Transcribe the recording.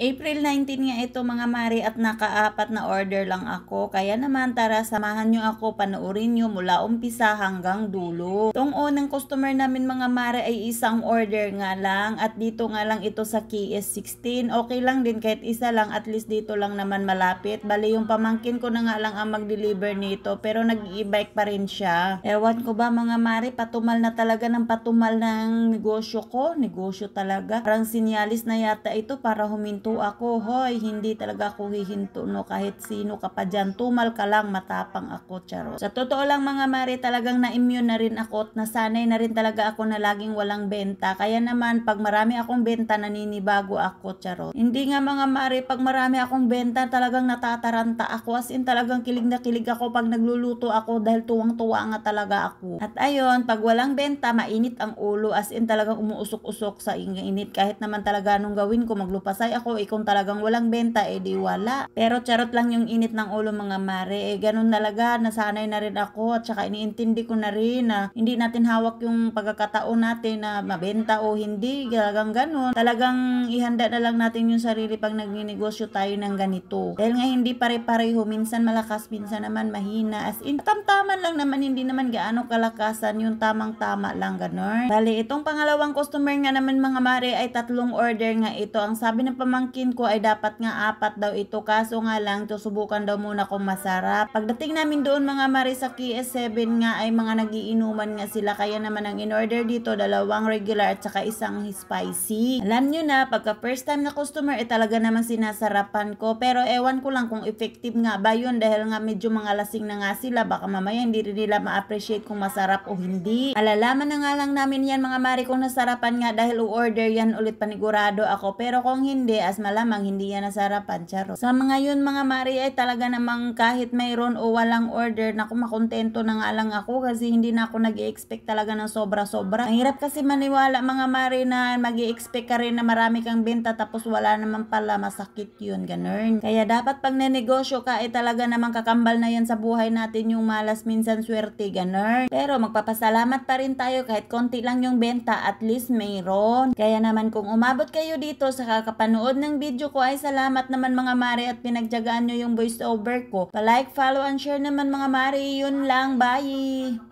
April 19 nga ito mga mari at nakaapat na order lang ako. Kaya naman tara samahan nyo ako, panoorin nyo mula umpisa hanggang dulo. Tong unang customer namin mga mari ay isang order nga lang at dito nga lang ito sa KS16. Okay lang din kahit isa lang at least dito lang naman malapit. Bali yung pamangkin ko na nga lang ang mag-deliver nito pero nag-e-bike pa rin siya. Ewan ko ba mga mari patumal na talaga ng patumal ng negosyo ko. Negosyo talaga. Parang sinyalis na yata ito para huminto hihinto ako. Hoy, hindi talaga ako hihinto no kahit sino ka pa dyan. Tumal ka lang, matapang ako, charot. Sa totoo lang mga mare, talagang na-immune na rin ako at nasanay na rin talaga ako na laging walang benta. Kaya naman, pag marami akong benta, naninibago ako, charot. Hindi nga mga mare, pag marami akong benta, talagang natataranta ako. As in, talagang kilig na kilig ako pag nagluluto ako dahil tuwang-tuwa nga talaga ako. At ayun, pag walang benta, mainit ang ulo. As in, talagang umuusok-usok sa init. Kahit naman talaga nung gawin ko, maglupasay ako ako, eh kung talagang walang benta, eh di wala. Pero charot lang yung init ng ulo mga mare, eh ganun talaga, nasanay na rin ako at saka iniintindi ko na rin na hindi natin hawak yung pagkakataon natin na mabenta o hindi, talagang ganun. Talagang ihanda na lang natin yung sarili pag nagninegosyo tayo ng ganito. Dahil nga hindi pare-pareho, minsan malakas, minsan naman mahina. As in, tamtaman lang naman, hindi naman gaano kalakasan yung tamang-tama lang, ganun. Bali, itong pangalawang customer nga naman mga mare ay tatlong order nga ito. Ang sabi ng pamang pamangkin ko ay dapat nga apat daw ito kaso nga lang tusubukan daw muna kung masarap. Pagdating namin doon mga mare sa 7 nga ay mga nagiinuman nga sila kaya naman ang in-order dito dalawang regular at saka isang spicy. Alam nyo na pagka first time na customer ay eh, talaga naman sinasarapan ko pero ewan ko lang kung effective nga ba yun dahil nga medyo mga lasing na nga sila baka mamaya hindi rin nila ma-appreciate kung masarap o hindi. Alalaman na nga lang namin yan mga mare kung nasarapan nga dahil u-order yan ulit panigurado ako pero kung hindi taas malamang hindi yan nasa harapan, Sa mga yun mga mari ay talaga namang kahit mayroon o walang order na kumakontento na nga lang ako kasi hindi na ako nag expect talaga ng sobra-sobra. Ang hirap kasi maniwala mga mari na mag expect ka rin na marami kang benta tapos wala naman pala masakit yun, ganun. Kaya dapat pag nanegosyo ka ay eh, talaga namang kakambal na yan sa buhay natin yung malas minsan swerte, ganun. Pero magpapasalamat pa rin tayo kahit konti lang yung benta at least mayroon. Kaya naman kung umabot kayo dito sa kakapanood ng video ko ay salamat naman mga mare at pinagjagaan nyo yung voiceover ko. Pa-like, follow, and share naman mga mare. Yun lang. Bye!